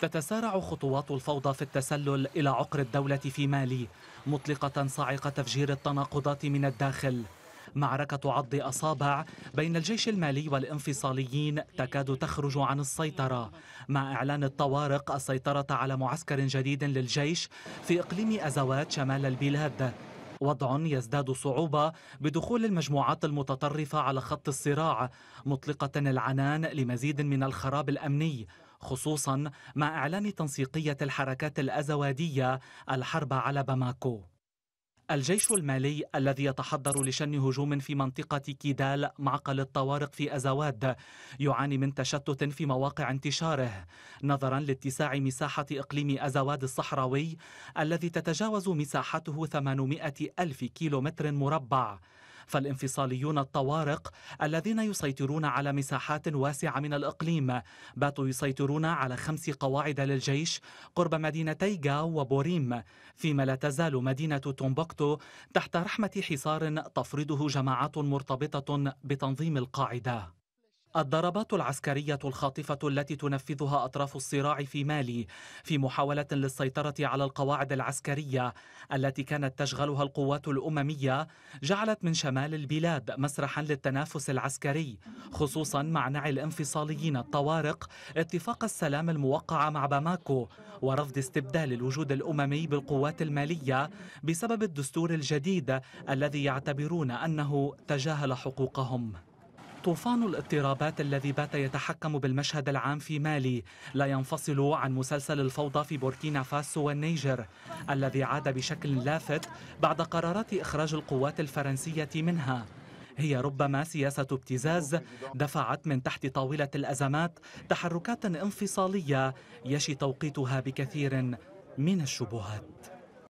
تتسارع خطوات الفوضى في التسلل إلى عقر الدولة في مالي مطلقة صاعقة تفجير التناقضات من الداخل معركة عض أصابع بين الجيش المالي والانفصاليين تكاد تخرج عن السيطرة مع إعلان الطوارق السيطرة على معسكر جديد للجيش في إقليم أزوات شمال البلاد وضع يزداد صعوبة بدخول المجموعات المتطرفة على خط الصراع مطلقة العنان لمزيد من الخراب الأمني خصوصا مع إعلان تنسيقية الحركات الأزوادية الحرب على باماكو الجيش المالي الذي يتحضر لشن هجوم في منطقة كيدال معقل الطوارق في أزواد يعاني من تشتت في مواقع انتشاره نظرا لاتساع مساحة إقليم أزواد الصحراوي الذي تتجاوز مساحته 800 ألف كيلومتر مربع فالانفصاليون الطوارق الذين يسيطرون على مساحات واسعة من الإقليم باتوا يسيطرون على خمس قواعد للجيش قرب مدينتي غاو وبوريم فيما لا تزال مدينة تومبوكتو تحت رحمة حصار تفرضه جماعات مرتبطة بتنظيم القاعدة الضربات العسكرية الخاطفة التي تنفذها أطراف الصراع في مالي في محاولة للسيطرة على القواعد العسكرية التي كانت تشغلها القوات الأممية جعلت من شمال البلاد مسرحا للتنافس العسكري خصوصا مع نعي الانفصاليين الطوارق اتفاق السلام الموقع مع باماكو ورفض استبدال الوجود الأممي بالقوات المالية بسبب الدستور الجديد الذي يعتبرون أنه تجاهل حقوقهم طوفان الاضطرابات الذي بات يتحكم بالمشهد العام في مالي لا ينفصل عن مسلسل الفوضى في بوركينا فاسو والنيجر الذي عاد بشكل لافت بعد قرارات إخراج القوات الفرنسية منها هي ربما سياسة ابتزاز دفعت من تحت طاولة الأزمات تحركات انفصالية يشي توقيتها بكثير من الشبهات